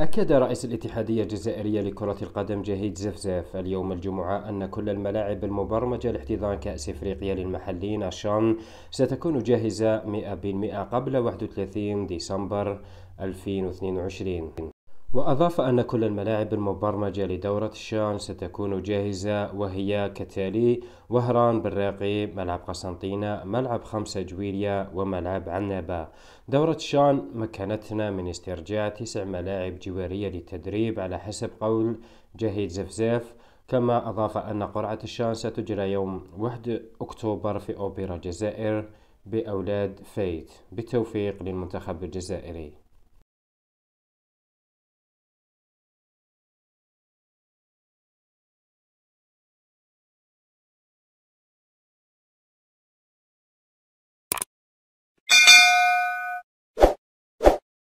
أكد رئيس الاتحادية الجزائرية لكرة القدم جهيد زفزاف اليوم الجمعة أن كل الملاعب المبرمجة لاحتضان كأس إفريقيا للمحليين الشان ستكون جاهزة 100% قبل 31 ديسمبر 2022 وأضاف أن كل الملاعب المبرمجة لدورة الشان ستكون جاهزة وهي كالتالي وهران بالراقي ملعب قسنطينة ملعب خمسة جويلية وملعب عنابة دورة الشان مكنتنا من استرجاع تسع ملاعب جوارية للتدريب على حسب قول جهيد زفزاف كما أضاف أن قرعة الشان ستجرى يوم 1 أكتوبر في أوبرا الجزائر بأولاد فيت بالتوفيق للمنتخب الجزائري